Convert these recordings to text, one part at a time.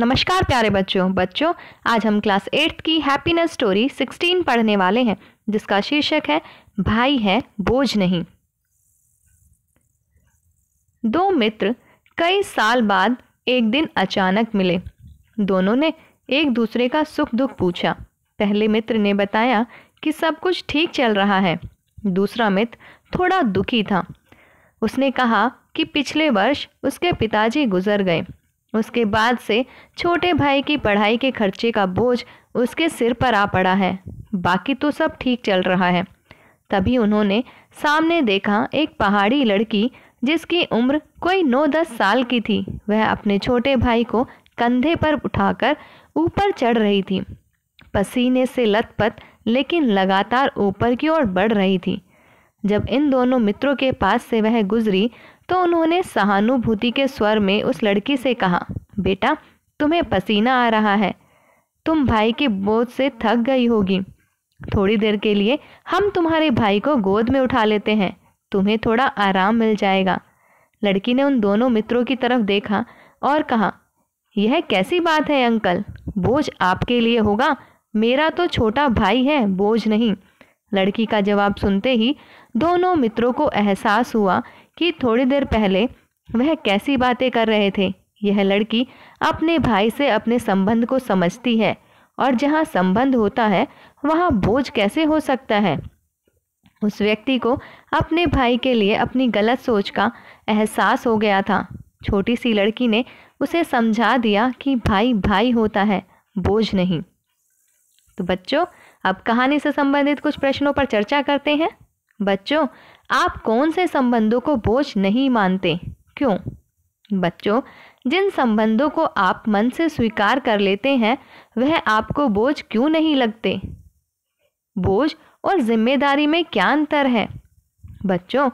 नमस्कार प्यारे बच्चों बच्चों आज हम क्लास एट्थ की हैप्पीनेस स्टोरी सिक्सटीन पढ़ने वाले हैं जिसका शीर्षक है भाई है बोझ नहीं दो मित्र कई साल बाद एक दिन अचानक मिले दोनों ने एक दूसरे का सुख दुख पूछा पहले मित्र ने बताया कि सब कुछ ठीक चल रहा है दूसरा मित्र थोड़ा दुखी था उसने कहा कि पिछले वर्ष उसके पिताजी गुजर गए उसके बाद से छोटे भाई की पढ़ाई के खर्चे का बोझ उसके सिर पर आ पड़ा है बाकी तो सब ठीक चल रहा है तभी उन्होंने सामने देखा एक पहाड़ी लड़की जिसकी उम्र कोई नौ दस साल की थी वह अपने छोटे भाई को कंधे पर उठाकर ऊपर चढ़ रही थी पसीने से लथपथ लेकिन लगातार ऊपर की ओर बढ़ रही थी जब इन दोनों मित्रों के पास से वह गुजरी तो उन्होंने सहानुभूति के स्वर में उस लड़की से कहा बेटा तुम्हें पसीना आ रहा है तुम भाई के बोझ से थक गई होगी थोड़ी देर के लिए हम तुम्हारे भाई को गोद में उठा लेते हैं तुम्हें थोड़ा आराम मिल जाएगा लड़की ने उन दोनों मित्रों की तरफ देखा और कहा यह कैसी बात है अंकल बोझ आपके लिए होगा मेरा तो छोटा भाई है बोझ नहीं लड़की का जवाब सुनते ही दोनों मित्रों को एहसास हुआ कि थोड़ी देर पहले वह कैसी बातें कर रहे थे यह लड़की अपने भाई से अपने संबंध को समझती है और जहाँ संबंध होता है वहाँ बोझ कैसे हो सकता है उस व्यक्ति को अपने भाई के लिए अपनी गलत सोच का एहसास हो गया था छोटी सी लड़की ने उसे समझा दिया कि भाई भाई होता है बोझ नहीं तो बच्चों अब कहानी से संबंधित कुछ प्रश्नों पर चर्चा करते हैं बच्चों आप कौन से संबंधों को बोझ नहीं मानते क्यों बच्चों जिन संबंधों को आप मन से स्वीकार कर लेते हैं वह आपको बोझ क्यों नहीं लगते बोझ और जिम्मेदारी में क्या अंतर है बच्चों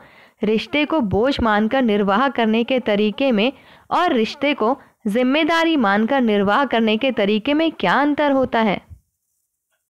रिश्ते को बोझ मानकर निर्वाह करने के तरीके में और रिश्ते को जिम्मेदारी मानकर निर्वाह करने के तरीके में क्या अंतर होता है